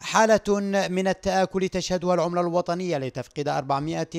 حالة من التآكل تشهدها العملة الوطنية لتفقد 400%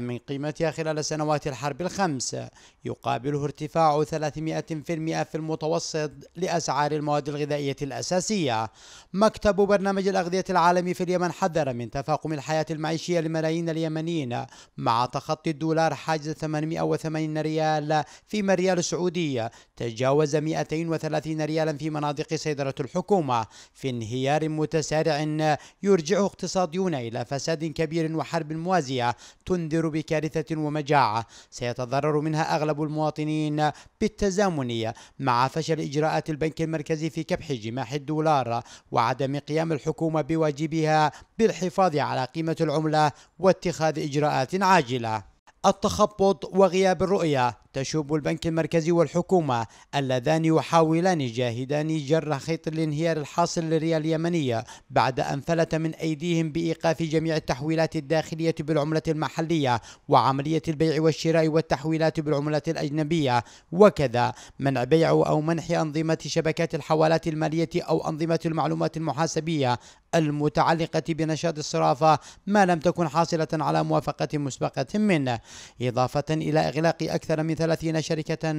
من قيمتها خلال سنوات الحرب الخمس يقابله ارتفاع 300% في المتوسط لأسعار المواد الغذائية الأساسية مكتب برنامج الأغذية العالمي في اليمن حذر من تفاقم الحياة المعيشية لملايين اليمنيين مع تخطي الدولار حاجز 880 ريال في مريال السعودي تجاوز 230 ريالا في مناطق سيطرة الحكومة في انهيار متسارع متسارع يرجعه اقتصاديون إلى فساد كبير وحرب موازية تنذر بكارثة ومجاعة سيتضرر منها أغلب المواطنين بالتزامن مع فشل إجراءات البنك المركزي في كبح جماح الدولار وعدم قيام الحكومة بواجبها بالحفاظ على قيمة العملة واتخاذ إجراءات عاجلة التخبط وغياب الرؤية تشوب البنك المركزي والحكومة اللذان يحاولان جاهدان جر خيط الانهيار الحاصل للريال اليمنية بعد أن فلت من أيديهم بإيقاف جميع التحويلات الداخلية بالعملة المحلية وعملية البيع والشراء والتحويلات بالعملة الأجنبية وكذا منع بيع أو منح أنظمة شبكات الحوالات المالية أو أنظمة المعلومات المحاسبية المتعلقة بنشاط الصرافة ما لم تكن حاصلة على موافقة مسبقة منه إضافة إلى إغلاق أكثر من 30 شركة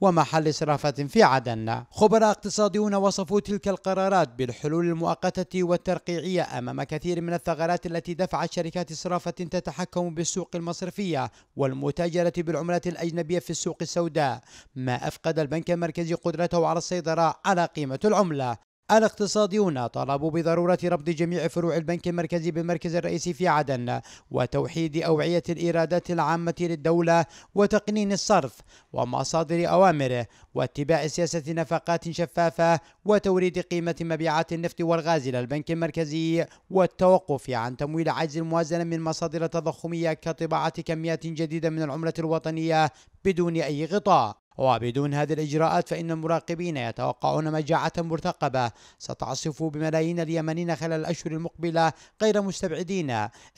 ومحل صرافة في عدن خبراء اقتصاديون وصفوا تلك القرارات بالحلول المؤقتة والترقيعية أمام كثير من الثغرات التي دفعت شركات صرافة تتحكم بالسوق المصرفية والمتاجرة بالعملات الأجنبية في السوق السوداء ما أفقد البنك المركزي قدرته على السيطرة على قيمة العملة الاقتصاديون طالبوا بضرورة ربط جميع فروع البنك المركزي بالمركز الرئيسي في عدن وتوحيد أوعية الإيرادات العامة للدولة وتقنين الصرف ومصادر أوامره واتباع سياسة نفقات شفافة وتوريد قيمة مبيعات النفط والغاز إلى البنك المركزي والتوقف عن تمويل عجز الموازنة من مصادر تضخمية كطباعة كميات جديدة من العملة الوطنية بدون أي غطاء وبدون هذه الإجراءات فإن المراقبين يتوقعون مجاعة مرتقبة ستعصف بملايين اليمنيين خلال الأشهر المقبلة غير مستبعدين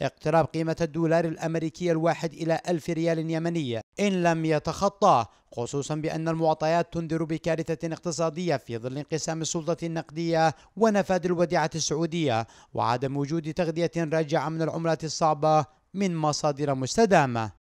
اقتراب قيمة الدولار الأمريكي الواحد إلى ألف ريال يمني إن لم يتخطاه خصوصا بأن المعطيات تنذر بكارثة اقتصادية في ظل انقسام السلطة النقدية ونفاذ الوديعة السعودية وعدم وجود تغذية راجعة من العملات الصعبة من مصادر مستدامة